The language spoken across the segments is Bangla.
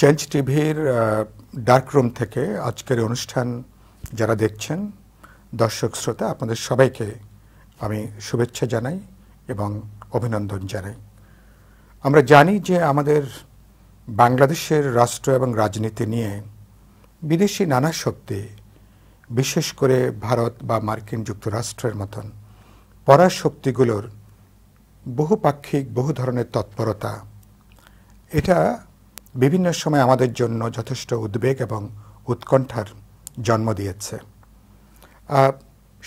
চেঞ্জ টিভির ডার্ক রুম থেকে আজকের অনুষ্ঠান যারা দেখছেন দর্শক শ্রোতা আপনাদের সবাইকে আমি শুভেচ্ছা জানাই এবং অভিনন্দন জানাই আমরা জানি যে আমাদের বাংলাদেশের রাষ্ট্র এবং রাজনীতি নিয়ে বিদেশি নানা শক্তি বিশেষ করে ভারত বা মার্কিন যুক্তরাষ্ট্রের মতন পরাশক্তিগুলোর বহুপাক্ষিক বহু ধরনের তৎপরতা এটা বিভিন্ন সময় আমাদের জন্য যথেষ্ট উদ্বেগ এবং উৎকণ্ঠার জন্ম দিয়েছে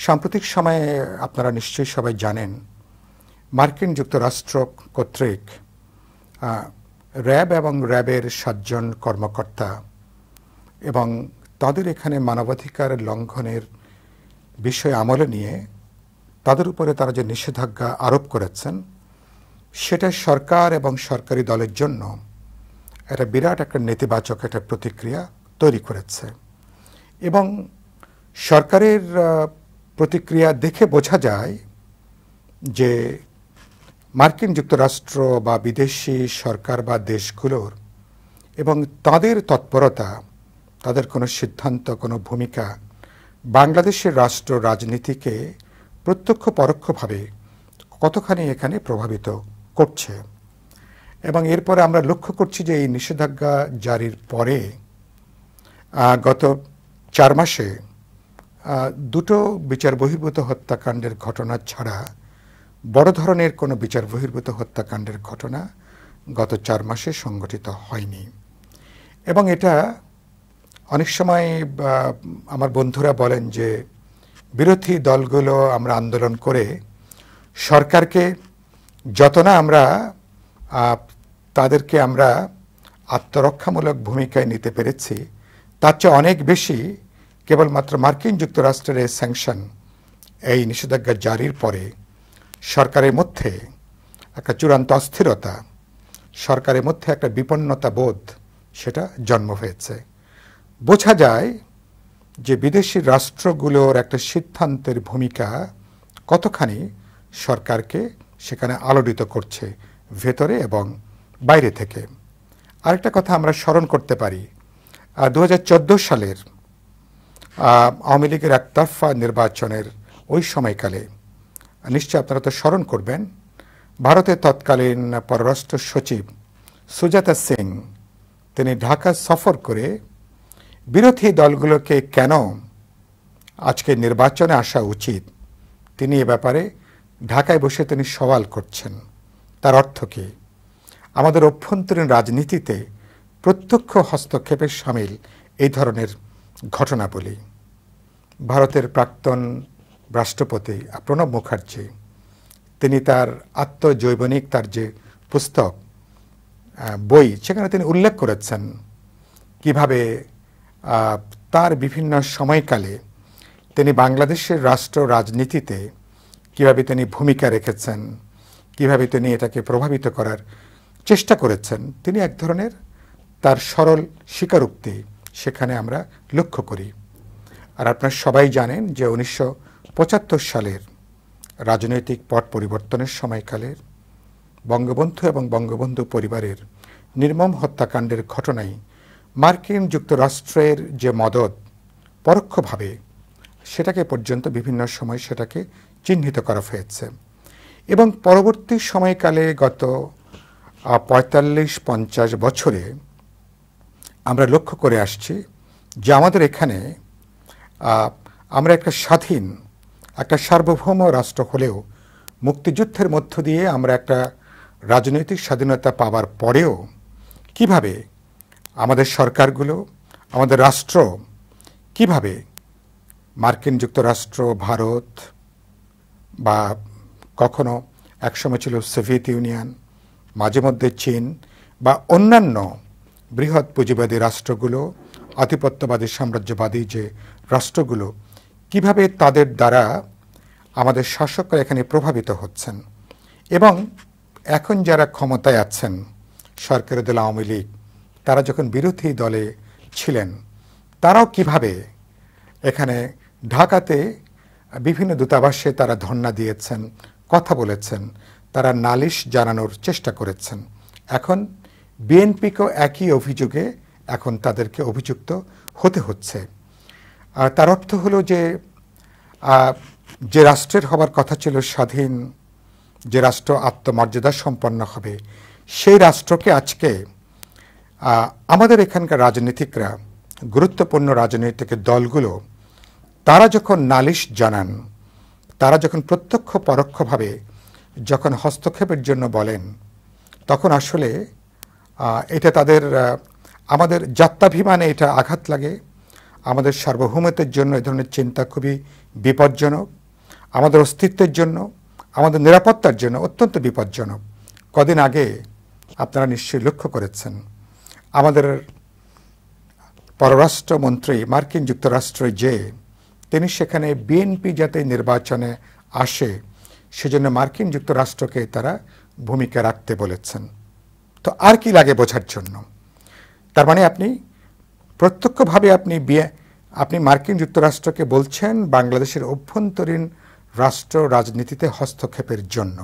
সাম্প্রতিক সময়ে আপনারা নিশ্চয়ই সবাই জানেন মার্কিন যুক্তরাষ্ট্র কর্তৃক র্যাব এবং র্যাবের সাতজন কর্মকর্তা এবং তাদের এখানে মানবাধিকার লঙ্ঘনের বিষয় আমলে নিয়ে তাদের উপরে তারা যে নিষেধাজ্ঞা আরোপ করেছেন সেটা সরকার এবং সরকারি দলের জন্য একটা বিরাট একটা নেতিবাচক একটা প্রতিক্রিয়া তৈরি করেছে এবং সরকারের প্রতিক্রিয়া দেখে বোঝা যায় যে মার্কিন যুক্তরাষ্ট্র বা বিদেশি সরকার বা দেশগুলোর এবং তাদের তৎপরতা তাদের কোনো সিদ্ধান্ত কোনো ভূমিকা বাংলাদেশের রাষ্ট্র রাজনীতিকে প্রত্যক্ষ পরোক্ষভাবে কতখানি এখানে প্রভাবিত করছে এবং এরপরে আমরা লক্ষ্য করছি যে এই নিষেধাজ্ঞা জারির পরে গত চার মাসে দুটো বিচার বহির্ভূত হত্যাকাণ্ডের ঘটনা ছাড়া বড় ধরনের কোনো বিচার বহির্ভূত হত্যাকাণ্ডের ঘটনা গত চার মাসে সংগঠিত হয়নি এবং এটা অনেক সময় আমার বন্ধুরা বলেন যে বিরোধী দলগুলো আমরা আন্দোলন করে সরকারকে যত না আমরা তাদেরকে আমরা আত্মরক্ষামূলক ভূমিকায় নিতে পেরেছি তার চেয়ে অনেক বেশি কেবলমাত্র মার্কিন যুক্তরাষ্ট্রের স্যাংশন এই নিষেধাজ্ঞা জারির পরে সরকারের মধ্যে একটা চূড়ান্ত অস্থিরতা সরকারের মধ্যে একটা বিপন্নতা বোধ সেটা জন্ম হয়েছে বোঝা যায় যে বিদেশি রাষ্ট্রগুলোর একটা সিদ্ধান্তের ভূমিকা কতখানি সরকারকে সেখানে আলোড়িত করছে ভেতরে এবং বাইরে থেকে আরেকটা কথা আমরা স্মরণ করতে পারি দু সালের আওয়ামী লীগের একতরফা নির্বাচনের ওই সময়কালে নিশ্চয় আপনারা তো স্মরণ করবেন ভারতের তৎকালীন পররাষ্ট্র সচিব সুজাতা সিং তিনি ঢাকা সফর করে বিরোধী দলগুলোকে কেন আজকে নির্বাচনে আসা উচিত তিনি এ ব্যাপারে ঢাকায় বসে তিনি সওয়াল করছেন তার অর্থ কী আমাদের অভ্যন্তরীণ রাজনীতিতে প্রত্যক্ষ হস্তক্ষেপের সামিল এই ধরনের ঘটনাবলী ভারতের প্রাক্তন রাষ্ট্রপতি প্রণব মুখার্জি তিনি তার আত্মজৈবনিক তার যে পুস্তক বই সেখানে তিনি উল্লেখ করেছেন কিভাবে তার বিভিন্ন সময়কালে তিনি বাংলাদেশের রাষ্ট্র রাজনীতিতে কিভাবে তিনি ভূমিকা রেখেছেন কিভাবে তিনি এটাকে প্রভাবিত করার চেষ্টা করেছেন তিনি এক ধরনের তার সরল স্বীকারোক্তি সেখানে আমরা লক্ষ্য করি আর আপনারা সবাই জানেন যে উনিশশো সালের রাজনৈতিক পট পরিবর্তনের সময়কালের বঙ্গবন্ধু এবং বঙ্গবন্ধু পরিবারের নির্মম হত্যাকাণ্ডের ঘটনায় মার্কিন যুক্তরাষ্ট্রের যে মদত পরোক্ষভাবে সেটাকে পর্যন্ত বিভিন্ন সময় সেটাকে চিহ্নিত করা হয়েছে এবং পরবর্তী সময়কালে গত পঁয়তাল্লিশ পঞ্চাশ বছরে আমরা লক্ষ্য করে আসছি যে আমাদের এখানে আমরা একটা স্বাধীন একটা সার্বভৌম রাষ্ট্র হলেও মুক্তিযুদ্ধের মধ্য দিয়ে আমরা একটা রাজনৈতিক স্বাধীনতা পাওয়ার পরেও কিভাবে আমাদের সরকারগুলো আমাদের রাষ্ট্র কিভাবে মার্কিন যুক্তরাষ্ট্র ভারত বা কখনো একসময় ছিল সোভিয়েত ইউনিয়ন মাঝে মধ্যে চীন বা অন্যান্য বৃহৎ পুঁজিবাদী রাষ্ট্রগুলো আধিপত্যবাদী সাম্রাজ্যবাদী যে রাষ্ট্রগুলো কিভাবে তাদের দ্বারা আমাদের শাসকরা এখানে প্রভাবিত হচ্ছেন এবং এখন যারা ক্ষমতায় আছেন সরকারি দল আওয়ামী লীগ তারা যখন বিরোধী দলে ছিলেন তারাও কিভাবে এখানে ঢাকাতে বিভিন্ন দূতাবাসে তারা ধর্ণা দিয়েছেন কথা বলেছেন তারা নালিশ জানানোর চেষ্টা করেছেন এখন বিএনপিকেও একই অভিযোগে এখন তাদেরকে অভিযুক্ত হতে হচ্ছে আর তার অর্থ হলো যে যে রাষ্ট্রের হবার কথা ছিল স্বাধীন যে রাষ্ট্র আত্মমর্যাদা সম্পন্ন হবে সেই রাষ্ট্রকে আজকে আমাদের এখানকার রাজনীতিকরা গুরুত্বপূর্ণ রাজনৈতিক দলগুলো তারা যখন নালিশ জানান তারা যখন প্রত্যক্ষ পরোক্ষভাবে যখন হস্তক্ষেপের জন্য বলেন তখন আসলে এটা তাদের আমাদের যাত্রাভিমানে এটা আঘাত লাগে আমাদের সার্বভৌমত্বের জন্য এ ধরনের চিন্তা খুবই বিপজ্জনক আমাদের অস্তিত্বের জন্য আমাদের নিরাপত্তার জন্য অত্যন্ত বিপজ্জনক কদিন আগে আপনারা নিশ্চয়ই লক্ষ্য করেছেন আমাদের পররাষ্ট্রমন্ত্রী মার্কিন যুক্তরাষ্ট্রে যে তিনি সেখানে বিএনপি যাতে নির্বাচনে আসে সেজন্য মার্কিন যুক্তরাষ্ট্রকে তারা ভূমিকা রাখতে বলেছেন তো আর কি লাগে বোঝার জন্য তার মানে আপনি প্রত্যক্ষভাবে আপনি বিয়ে আপনি মার্কিন যুক্তরাষ্ট্রকে বলছেন বাংলাদেশের অভ্যন্তরীণ রাষ্ট্র রাজনীতিতে হস্তক্ষেপের জন্য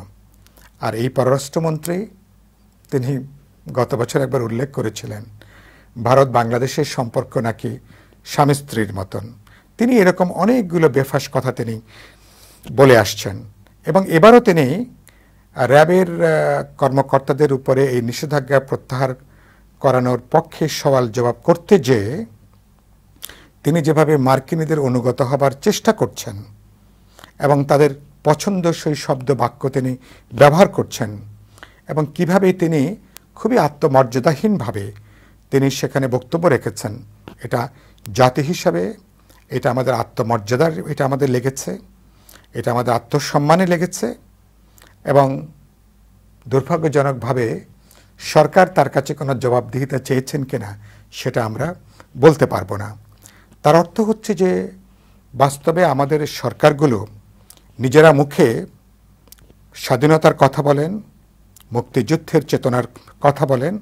আর এই পররাষ্ট্রমন্ত্রী তিনি গত বছর একবার উল্লেখ করেছিলেন ভারত বাংলাদেশের সম্পর্ক নাকি স্বামী স্ত্রীর মতন তিনি এরকম অনেকগুলো বেফাস কথা তিনি বলে আসছেন এবং এবারও তিনি র্যাবের কর্মকর্তাদের উপরে এই নিষেধাজ্ঞা প্রত্যাহার করানোর পক্ষে সওয়াল জবাব করতে যে তিনি যেভাবে মার্কিনীদের অনুগত হবার চেষ্টা করছেন এবং তাদের পছন্দসই শব্দ বাক্য তিনি ব্যবহার করছেন এবং কিভাবে তিনি খুবই আত্মমর্যাদাহীনভাবে তিনি সেখানে বক্তব্য রেখেছেন এটা জাতি হিসাবে এটা আমাদের আত্মমর্যাদার এটা আমাদের লেগেছে এটা আমাদের আত্মসম্মানে লেগেছে এবং দুর্ভাগ্যজনকভাবে সরকার তার কাছে কোনো জবাবদিহিতা চেয়েছেন কি না সেটা আমরা বলতে পারবো না তার অর্থ হচ্ছে যে বাস্তবে আমাদের সরকারগুলো নিজেরা মুখে স্বাধীনতার কথা বলেন মুক্তিযুদ্ধের চেতনার কথা বলেন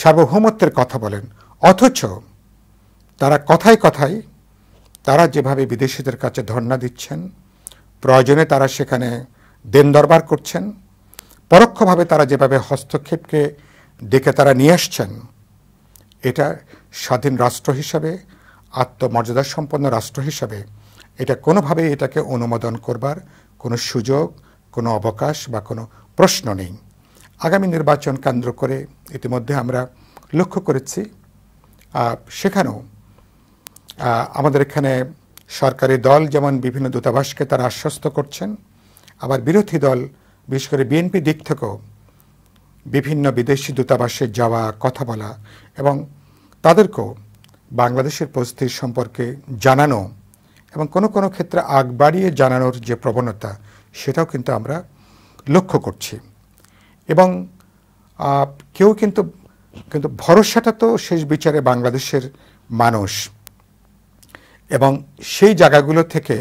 সার্বভৌমত্বের কথা বলেন অথচ তারা কথায় কথায় তারা যেভাবে বিদেশিদের কাছে ধর্ণা দিচ্ছেন প্রয়োজনে তারা সেখানে দেন দরবার করছেন পরোক্ষভাবে তারা যেভাবে হস্তক্ষেপকে ডেকে তারা নিয়ে আসছেন এটা স্বাধীন রাষ্ট্র হিসাবে আত্মমর্যাদা সম্পন্ন রাষ্ট্র হিসাবে এটা কোনোভাবেই এটাকে অনুমোদন করবার কোনো সুযোগ কোনো অবকাশ বা কোনো প্রশ্ন নেই আগামী নির্বাচন কেন্দ্র করে ইতিমধ্যে আমরা লক্ষ্য করেছি সেখানেও আমাদের এখানে সরকারি দল যেমন বিভিন্ন দূতাবাসকে তারা আশ্বস্ত করছেন আবার বিরোধী দল বিশেষ করে বিএনপি দিক থেকেও বিভিন্ন বিদেশি দূতাবাসে যাওয়া কথা বলা এবং তাদেরকেও বাংলাদেশের পরিস্থিতি সম্পর্কে জানানো এবং কোনো কোনো ক্ষেত্রে আগ বাড়িয়ে জানানোর যে প্রবণতা সেটাও কিন্তু আমরা লক্ষ্য করছি এবং কেউ কিন্তু কিন্তু ভরসাটা তো শেষ বিচারে বাংলাদেশের মানুষ এবং সেই জায়গাগুলো থেকে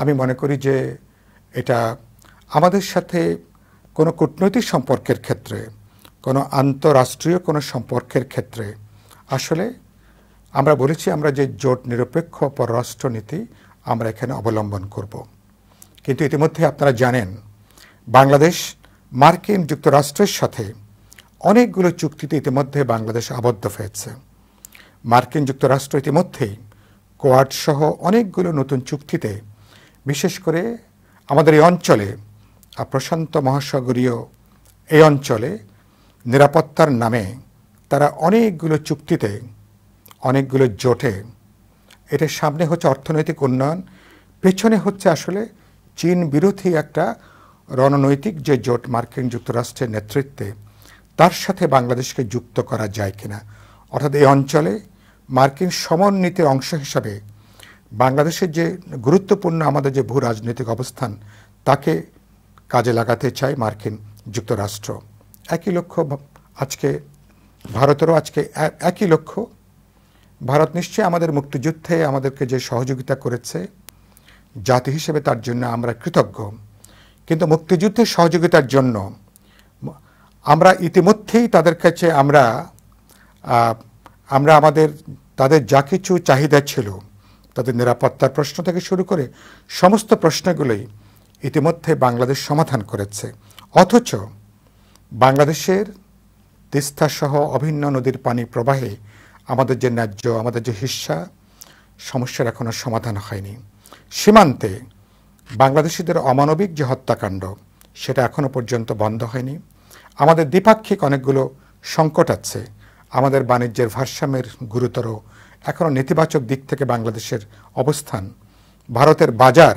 আমি মনে করি যে এটা আমাদের সাথে কোনো কূটনৈতিক সম্পর্কের ক্ষেত্রে কোনো আন্তরাষ্ট্রীয় কোনো সম্পর্কের ক্ষেত্রে আসলে আমরা বলেছি আমরা যে জোট নিরপেক্ষ পররাষ্ট্রনীতি আমরা এখানে অবলম্বন করব কিন্তু ইতিমধ্যে আপনারা জানেন বাংলাদেশ মার্কিন যুক্তরাষ্ট্রের সাথে অনেকগুলো চুক্তিতে ইতিমধ্যে বাংলাদেশ আবদ্ধ হয়েছে মার্কিন যুক্তরাষ্ট্র ইতিমধ্যেই কোয়াড সহ অনেকগুলো নতুন চুক্তিতে বিশেষ করে আমাদের এই অঞ্চলে প্রশান্ত মহাসাগরীয় এই অঞ্চলে নিরাপত্তার নামে তারা অনেকগুলো চুক্তিতে অনেকগুলো জোটে এটা সামনে হচ্ছে অর্থনৈতিক উন্নয়ন পেছনে হচ্ছে আসলে চীন বিরোধী একটা রণনৈতিক যে জোট মার্কিন যুক্তরাষ্ট্রের নেতৃত্বে তার সাথে বাংলাদেশকে যুক্ত করা যায় কিনা অর্থাৎ এই অঞ্চলে মার্কিন সমরনীতির অংশ হিসাবে বাংলাদেশের যে গুরুত্বপূর্ণ আমাদের যে ভূ রাজনৈতিক অবস্থান তাকে কাজে লাগাতে চায় মার্কিন যুক্তরাষ্ট্র একই লক্ষ্য আজকে ভারতেরও আজকে একই লক্ষ্য ভারত নিশ্চয়ই আমাদের মুক্তিযুদ্ধে আমাদেরকে যে সহযোগিতা করেছে জাতি হিসেবে তার জন্য আমরা কৃতজ্ঞ কিন্তু মুক্তিযুদ্ধের সহযোগিতার জন্য আমরা ইতিমধ্যেই তাদের কাছে আমরা আমরা আমাদের তাদের যা কিছু চাহিদা ছিল তাদের নিরাপত্তার প্রশ্ন থেকে শুরু করে সমস্ত প্রশ্নগুলোই ইতিমধ্যে বাংলাদেশ সমাধান করেছে অথচ বাংলাদেশের তিস্তাসহ অভিন্ন নদীর পানি প্রবাহে আমাদের যে ন্যায্য আমাদের যে হিস্যা সমস্যার এখনও সমাধান হয়নি সীমান্তে বাংলাদেশিদের অমানবিক যে হত্যাকাণ্ড সেটা এখনও পর্যন্ত বন্ধ হয়নি আমাদের দ্বিপাক্ষিক অনেকগুলো সংকট আছে আমাদের বাণিজ্যের ভারসাম্যের গুরুতর এখনও নেতিবাচক দিক থেকে বাংলাদেশের অবস্থান ভারতের বাজার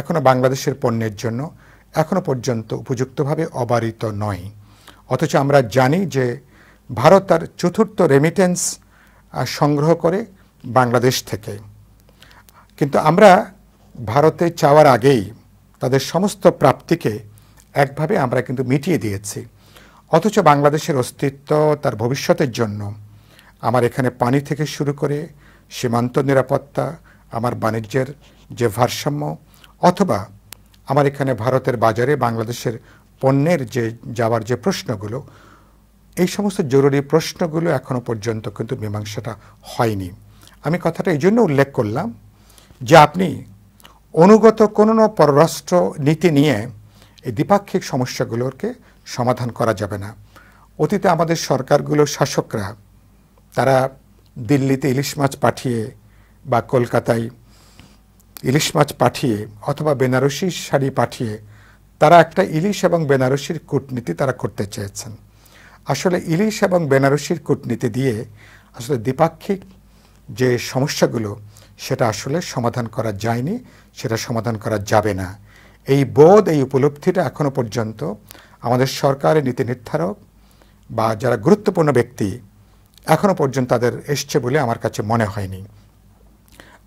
এখনও বাংলাদেশের পণ্যের জন্য এখনও পর্যন্ত উপযুক্তভাবে অবারিত নয় অথচ আমরা জানি যে ভারত তার চতুর্থ রেমিটেন্স সংগ্রহ করে বাংলাদেশ থেকে কিন্তু আমরা ভারতে চাওয়ার আগেই তাদের সমস্ত প্রাপ্তিকে একভাবে আমরা কিন্তু মিটিয়ে দিয়েছি অথচ বাংলাদেশের অস্তিত্ব তার ভবিষ্যতের জন্য আমার এখানে পানি থেকে শুরু করে সীমান্ত নিরাপত্তা আমার বাণিজ্যের যে ভারসাম্য অথবা আমার এখানে ভারতের বাজারে বাংলাদেশের পণ্যের যে যাওয়ার যে প্রশ্নগুলো এই সমস্ত জরুরি প্রশ্নগুলো এখনও পর্যন্ত কিন্তু মীমাংসাটা হয়নি আমি কথাটা এই জন্য উল্লেখ করলাম যে আপনি অনুগত কোনো পররাষ্ট্র নীতি নিয়ে এই দ্বিপাক্ষিক সমস্যাগুলোকে সমাধান করা যাবে না অতীতে আমাদের সরকারগুলো শাসকরা তারা দিল্লিতে ইলিশ মাছ পাঠিয়ে বা কলকাতায় ইলিশ মাছ পাঠিয়ে অথবা বেনারসি শাড়ি পাঠিয়ে তারা একটা ইলিশ এবং বেনারসির কূটনীতি তারা করতে চেয়েছেন আসলে ইলিশ এবং বেনারসির কূটনীতি দিয়ে আসলে দ্বিপাক্ষিক যে সমস্যাগুলো সেটা আসলে সমাধান করা যায়নি সেটা সমাধান করা যাবে না এই বোধ এই উপলব্ধিটা এখনও পর্যন্ত আমাদের সরকারের নীতি নির্ধারক বা যারা গুরুত্বপূর্ণ ব্যক্তি এখনও পর্যন্ত তাদের এসছে বলে আমার কাছে মনে হয়নি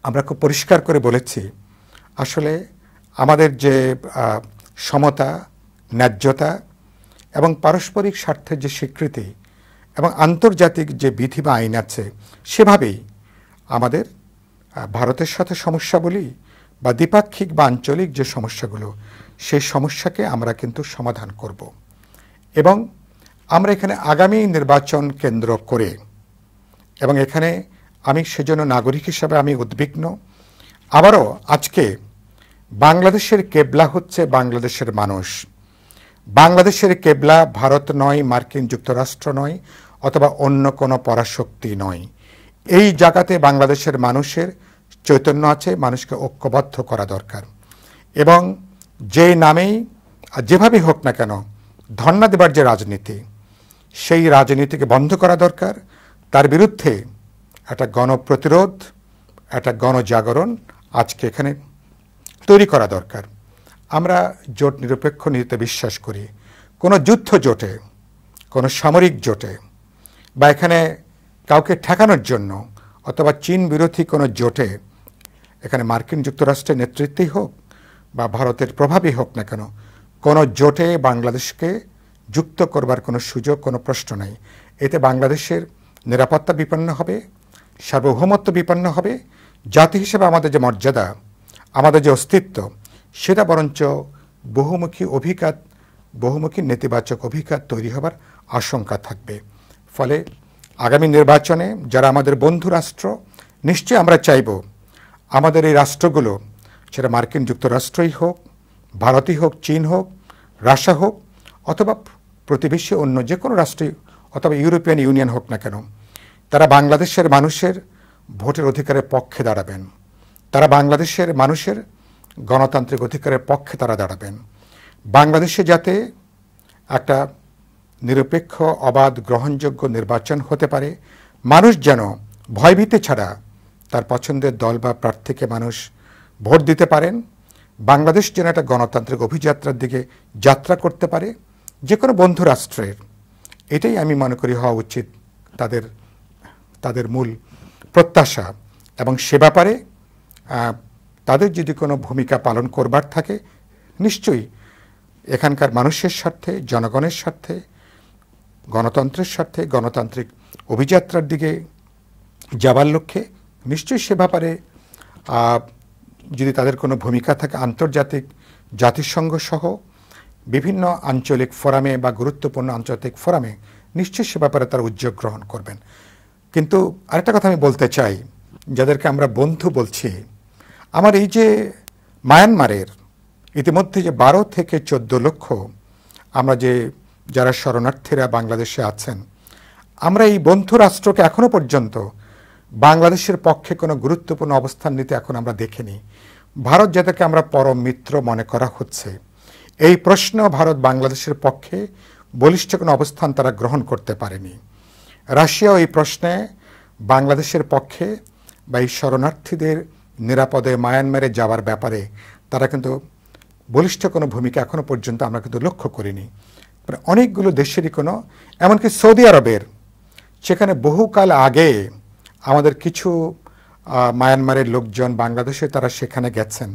আমরা খুব পরিষ্কার করে বলেছি আসলে আমাদের যে সমতা ন্যায্যতা এবং পারস্পরিক স্বার্থের যে স্বীকৃতি এবং আন্তর্জাতিক যে বিধি বা আইন আছে সেভাবেই আমাদের ভারতের সাথে সমস্যা বলি বা দ্বিপাক্ষিক বা আঞ্চলিক যে সমস্যাগুলো সেই সমস্যাকে আমরা কিন্তু সমাধান করব এবং আমরা এখানে আগামী নির্বাচন কেন্দ্র করে এবং এখানে আমি সেজন্য নাগরিক হিসাবে আমি উদ্বিগ্ন আবারও আজকে বাংলাদেশের কেবলা হচ্ছে বাংলাদেশের মানুষ বাংলাদেশের কেবলা ভারত নয় মার্কিন যুক্তরাষ্ট্র নয় অথবা অন্য কোনো পরাশক্তি নয় এই জায়গাতে বাংলাদেশের মানুষের চৈতন্য আছে মানুষকে ঐক্যবদ্ধ করা দরকার এবং যে নামেই আর যেভাবেই হোক না কেন ধর্ণা দেবার যে রাজনীতি সেই রাজনীতিকে বন্ধ করা দরকার তার বিরুদ্ধে একটা গণপ্রতিরোধ একটা গণজাগরণ আজকে এখানে তৈরি করা দরকার আমরা জোট নিরপেক্ষ নীতিতে বিশ্বাস করি কোনো যুদ্ধ জোটে কোনো সামরিক জোটে বা এখানে কাউকে ঠেকানোর জন্য অথবা চীন বিরোধী কোনো জোটে এখানে মার্কিন যুক্তরাষ্ট্রের নেতৃত্বেই হোক বা ভারতের প্রভাবই হোক না কেন কোনো জোটে বাংলাদেশকে যুক্ত করবার কোনো সুযোগ কোনো প্রশ্ন নাই এতে বাংলাদেশের নিরাপত্তা বিপন্ন হবে সার্বভৌমত্ব বিপন্ন হবে জাতি হিসেবে আমাদের যে মর্যাদা আমাদের যে অস্তিত্ব সেটা বরঞ্চ বহুমুখী অভিঘাত বহুমুখী নেতিবাচক অভিঘাত তৈরি হবার আশঙ্কা থাকবে ফলে আগামী নির্বাচনে যারা আমাদের বন্ধু রাষ্ট্র নিশ্চয়ই আমরা চাইব আমাদের এই রাষ্ট্রগুলো সেটা মার্কিন যুক্তরাষ্ট্রই হোক ভারতই হোক চীন হোক রাশিয়া হোক অথবা প্রতিবেশী অন্য যে কোনো রাষ্ট্রই অথবা ইউরোপিয়ান ইউনিয়ন হোক না কেন তারা বাংলাদেশের মানুষের ভোটের অধিকারের পক্ষে দাঁড়াবেন তারা বাংলাদেশের মানুষের গণতান্ত্রিক অধিকারের পক্ষে তারা দাঁড়াবেন বাংলাদেশে যাতে একটা নিরপেক্ষ অবাধ গ্রহণযোগ্য নির্বাচন হতে পারে মানুষ যেন ভয়ভীতি ছাড়া তার পছন্দের দল বা প্রার্থীকে মানুষ ভোট দিতে পারেন বাংলাদেশ যেন একটা গণতান্ত্রিক অভিযাত্রার দিকে যাত্রা করতে পারে যে কোনো বন্ধু রাষ্ট্রের এটাই আমি মনে করি হওয়া উচিত তাদের তাদের মূল প্রত্যাশা এবং সে ব্যাপারে তাদের যদি কোনো ভূমিকা পালন করবার থাকে নিশ্চয়ই এখানকার মানুষের স্বার্থে জনগণের স্বার্থে গণতন্ত্রের স্বার্থে গণতান্ত্রিক অভিযাত্রার দিকে যাবার লক্ষ্যে নিশ্চয়ই সে ব্যাপারে যদি তাদের কোনো ভূমিকা থাকে আন্তর্জাতিক জাতিসংঘ সহ বিভিন্ন আঞ্চলিক ফোরামে বা গুরুত্বপূর্ণ আন্তর্জাতিক ফোরামে নিশ্চয়ই সে ব্যাপারে তারা উদ্যোগ গ্রহণ করবেন কিন্তু আরেকটা কথা আমি বলতে চাই যাদেরকে আমরা বন্ধু বলছি আমার এই যে মায়ানমারের ইতিমধ্যে যে বারো থেকে চোদ্দ লক্ষ আমরা যে যারা শরণার্থীরা বাংলাদেশে আছেন আমরা এই বন্ধু রাষ্ট্রকে এখনও পর্যন্ত বাংলাদেশের পক্ষে কোনো গুরুত্বপূর্ণ অবস্থান নিতে এখন আমরা দেখিনি ভারত যেটাকে আমরা পরম মিত্র মনে করা হচ্ছে এই প্রশ্ন ভারত বাংলাদেশের পক্ষে বলিষ্ঠ কোনো অবস্থান তারা গ্রহণ করতে পারেনি রাশিয়াও এই প্রশ্নে বাংলাদেশের পক্ষে বা এই শরণার্থীদের নিরাপদে মায়ানমারে যাওয়ার ব্যাপারে তারা কিন্তু বলিষ্ঠ কোনো ভূমিকা এখনও পর্যন্ত আমরা কিন্তু লক্ষ্য করিনি মানে অনেকগুলো দেশেরই কোনো এমনকি সৌদি আরবের সেখানে বহুকাল আগে আমাদের কিছু মায়ানমারের লোকজন বাংলাদেশে তারা সেখানে গেছেন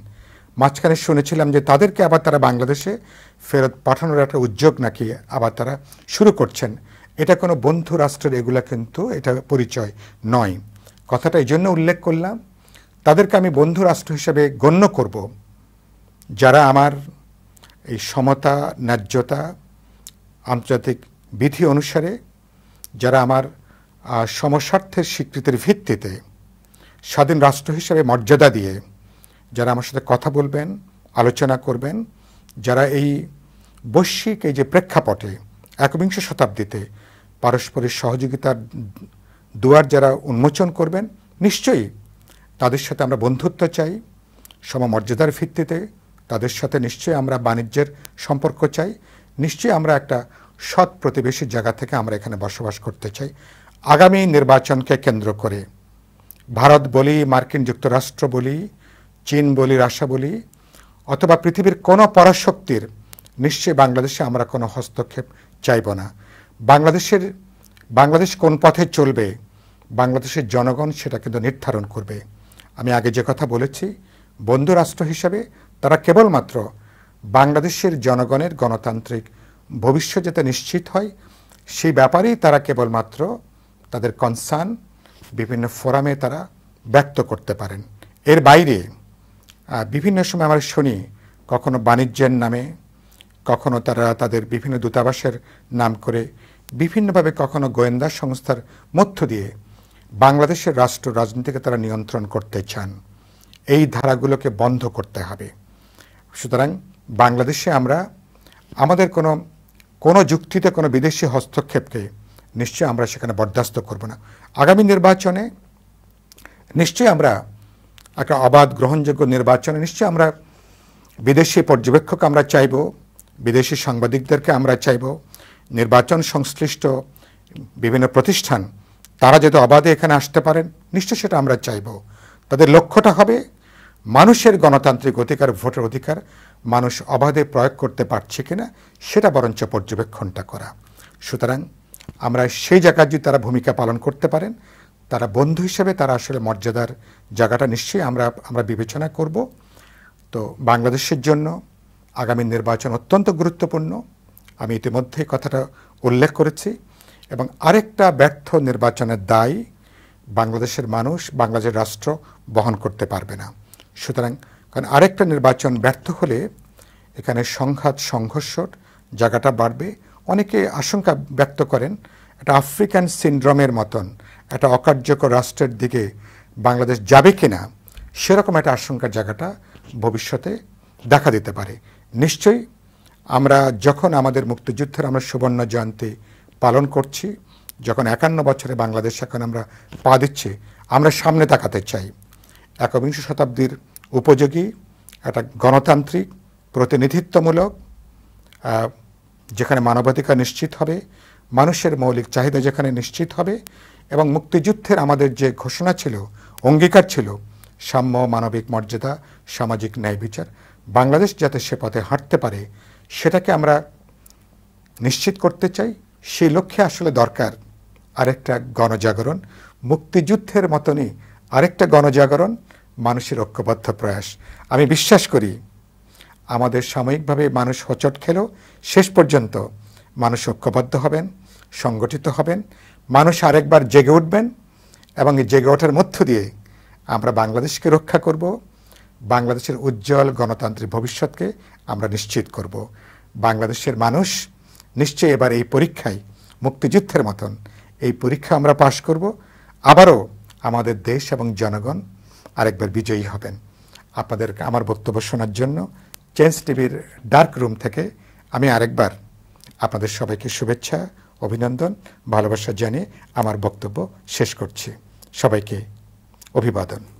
মাঝখানে শুনেছিলাম যে তাদেরকে আবার তারা বাংলাদেশে ফেরত পাঠানোর একটা উদ্যোগ নাকি আবার তারা শুরু করছেন এটা কোনো বন্ধু রাষ্ট্রের এগুলা কিন্তু এটা পরিচয় নয় কথাটা এই জন্য উল্লেখ করলাম তাদেরকে আমি বন্ধু রাষ্ট্র হিসেবে গণ্য করব যারা আমার এই সমতা ন্যায্যতা আন্তর্জাতিক বিধি অনুসারে যারা আমার সমস্যার্থের স্বীকৃতির ভিত্তিতে স্বাধীন রাষ্ট্র হিসেবে মর্যাদা দিয়ে যারা আমার সাথে কথা বলবেন আলোচনা করবেন যারা এই বৈশ্বিক এই যে প্রেক্ষাপটে একবিংশ শতাব্দীতে পারস্পরিক সহযোগিতার দুয়ার যারা উন্মোচন করবেন নিশ্চয়ই তাদের সাথে আমরা বন্ধুত্ব চাই সমমর্যাদার ভিত্তিতে তাদের সাথে নিশ্চয়ই আমরা বাণিজ্যের সম্পর্ক চাই নিশ্চয়ই আমরা একটা সৎ প্রতিবেশীর জায়গা থেকে আমরা এখানে বসবাস করতে চাই আগামী নির্বাচনকে কেন্দ্র করে ভারত বলি মার্কিন যুক্তরাষ্ট্র বলি চীন বলি রাশিয়া বলি অথবা পৃথিবীর কোনো পরাশক্তির নিশ্চয়ই বাংলাদেশে আমরা কোনো হস্তক্ষেপ চাইব না বাংলাদেশের বাংলাদেশ কোন পথে চলবে বাংলাদেশের জনগণ সেটা কিন্তু নির্ধারণ করবে আমি আগে যে কথা বলেছি বন্ধু রাষ্ট্র হিসাবে তারা কেবলমাত্র বাংলাদেশের জনগণের গণতান্ত্রিক ভবিষ্যৎ যাতে নিশ্চিত হয় সেই ব্যাপারেই তারা কেবলমাত্র তাদের কনসার্ন বিভিন্ন ফোরামে তারা ব্যক্ত করতে পারেন এর বাইরে বিভিন্ন সময় আমরা শুনি কখনো বাণিজ্যের নামে কখনো তারা তাদের বিভিন্ন দূতাবাসের নাম করে বিভিন্নভাবে কখনো গোয়েন্দা সংস্থার মধ্য দিয়ে বাংলাদেশের রাষ্ট্র রাজনীতিকে তারা নিয়ন্ত্রণ করতে চান এই ধারাগুলোকে বন্ধ করতে হবে সুতরাং বাংলাদেশে আমরা আমাদের কোনো কোনো যুক্তিতে কোনো বিদেশি হস্তক্ষেপকে নিশ্চয় আমরা সেখানে বরদাস্ত করব না আগামী নির্বাচনে নিশ্চয় আমরা একটা অবাধ গ্রহণযোগ্য নির্বাচনে নিশ্চয় আমরা বিদেশি পর্যবেক্ষক আমরা চাইব বিদেশি সাংবাদিকদেরকে আমরা চাইব নির্বাচন সংশ্লিষ্ট বিভিন্ন প্রতিষ্ঠান তারা যদি অবাধে এখানে আসতে পারেন নিশ্চয় সেটা আমরা চাইব তাদের লক্ষ্যটা হবে মানুষের গণতান্ত্রিক অধিকার ভোটের অধিকার মানুষ অবাধে প্রয়োগ করতে পারছে কিনা সেটা বরঞ্চ পর্যবেক্ষণটা করা সুতরাং আমরা সেই জায়গায় যদি তারা ভূমিকা পালন করতে পারেন তারা বন্ধু হিসেবে তারা আসলে মর্যাদার জায়গাটা নিশ্চয়ই আমরা আমরা বিবেচনা করব তো বাংলাদেশের জন্য আগামী নির্বাচন অত্যন্ত গুরুত্বপূর্ণ আমি ইতিমধ্যে কথাটা উল্লেখ করেছি এবং আরেকটা ব্যর্থ নির্বাচনের দায় বাংলাদেশের মানুষ বাংলাদেশের রাষ্ট্র বহন করতে পারবে না সুতরাং কারণ আরেকটা নির্বাচন ব্যর্থ হলে এখানে সংঘাত সংঘর্ষর জায়গাটা বাড়বে অনেকে আশঙ্কা ব্যক্ত করেন এটা আফ্রিকান সিন্ড্রোমের মতন একটা অকার্যকর রাষ্ট্রের দিকে বাংলাদেশ যাবে কিনা সেরকম একটা আশঙ্কার জায়গাটা ভবিষ্যতে দেখা দিতে পারে নিশ্চয়ই আমরা যখন আমাদের মুক্তিযুদ্ধের আমরা সুবর্ণ জয়ন্তী পালন করছি যখন একান্ন বছরে বাংলাদেশ এখন আমরা পা দিচ্ছি আমরা সামনে তাকাতে চাই একবিংশ শতাব্দীর উপযোগী একটা গণতান্ত্রিক প্রতিনিধিত্বমূলক যেখানে মানবাধিকার নিশ্চিত হবে মানুষের মৌলিক চাহিদা যেখানে নিশ্চিত হবে এবং মুক্তিযুদ্ধের আমাদের যে ঘোষণা ছিল অঙ্গীকার ছিল সাম্য মানবিক মর্যাদা সামাজিক ন্যায় বিচার বাংলাদেশ যাতে সে পথে হাঁটতে পারে সেটাকে আমরা নিশ্চিত করতে চাই সেই লক্ষ্যে আসলে দরকার আরেকটা গণজাগরণ মুক্তিযুদ্ধের মতনই আরেকটা গণজাগরণ মানুষের ঐক্যবদ্ধ প্রয়াস আমি বিশ্বাস করি আমাদের সাময়িকভাবে মানুষ হচট খেল শেষ পর্যন্ত মানুষ ঐক্যবদ্ধ হবেন সংগঠিত হবেন মানুষ আরেকবার জেগে উঠবেন এবং এই জেগে ওঠার মধ্য দিয়ে আমরা বাংলাদেশকে রক্ষা করব বাংলাদেশের উজ্জ্বল গণতান্ত্রিক ভবিষ্যৎকে আমরা নিশ্চিত করব বাংলাদেশের মানুষ নিশ্চয়ই এবার এই পরীক্ষায় মুক্তিযুদ্ধের মতন এই পরীক্ষা আমরা পাশ করব আবারও আমাদের দেশ এবং জনগণ আরেকবার বিজয়ী হবেন আপনাদের আমার বক্তব্য শোনার জন্য চেঞ্জ টিভির ডার্ক রুম থেকে আমি আরেকবার আপনাদের সবাইকে শুভেচ্ছা অভিনন্দন ভালোবাসা জানিয়ে আমার বক্তব্য শেষ করছি সবাইকে অভিবাদন